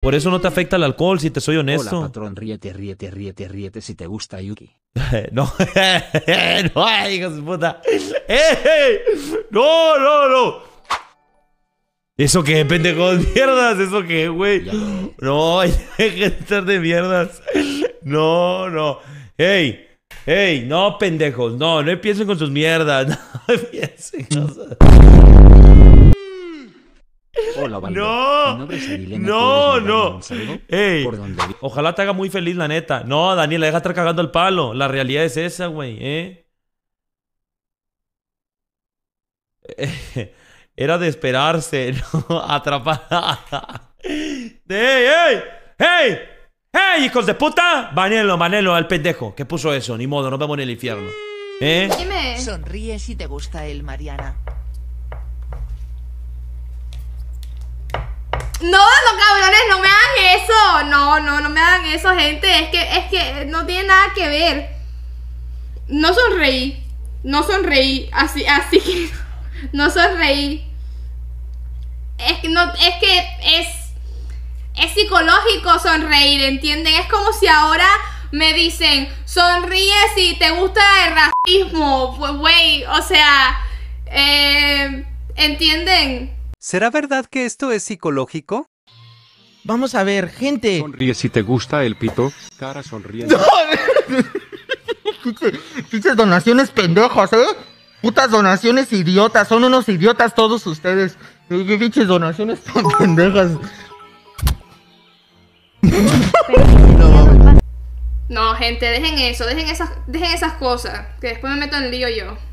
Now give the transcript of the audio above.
Por eso no te afecta el alcohol, si te soy honesto. Hola, patrón, ríete, ríete, ríete, ríete si te gusta Yuki. no, no, de puta. No, no, no. ¿Eso qué, pendejos? Mierdas, ¿eso qué, güey? No, dejen de estar de mierdas. No, no. ¡Ey! ¡Ey! No, pendejos. No, no empiecen con sus mierdas. No empiecen. sus... No, no, no. ojalá te haga muy feliz, la neta. No, Daniel, deja estar cagando el palo. La realidad es esa, güey, ¿eh? Era de esperarse, ¿no? Atrapada. ¡Ey, ey! ¡Ey! ¡Hey, hijos de puta! Manelo, Manelo, al pendejo que puso eso. Ni modo, nos vemos en el infierno. ¿Eh? Sonríe si te gusta el Mariana. No, no cabrones, no me hagan eso. No, no, no me hagan eso, gente. Es que, es que no tiene nada que ver. No sonreí. No sonreí. Así, así no sonreí. Es que no, es que es. Es psicológico sonreír, ¿entienden? Es como si ahora me dicen, sonríe si te gusta el racismo. Pues, güey, o sea, eh, ¿entienden? ¿Será verdad que esto es psicológico? Vamos a ver, gente. Sonríe si te gusta el pito, cara sonriendo. Pinches donaciones pendejas, ¿eh? Putas donaciones idiotas, son unos idiotas todos ustedes. Pinches donaciones tan pendejas. No, gente, dejen eso, dejen esas, dejen esas cosas, que después me meto en lío yo.